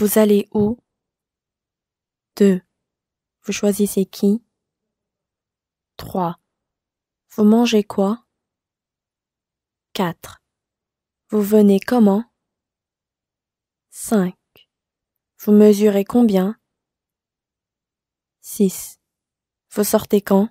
Vous allez où 2. Vous choisissez qui 3. Vous mangez quoi 4. Vous venez comment 5. Vous mesurez combien 6. Vous sortez quand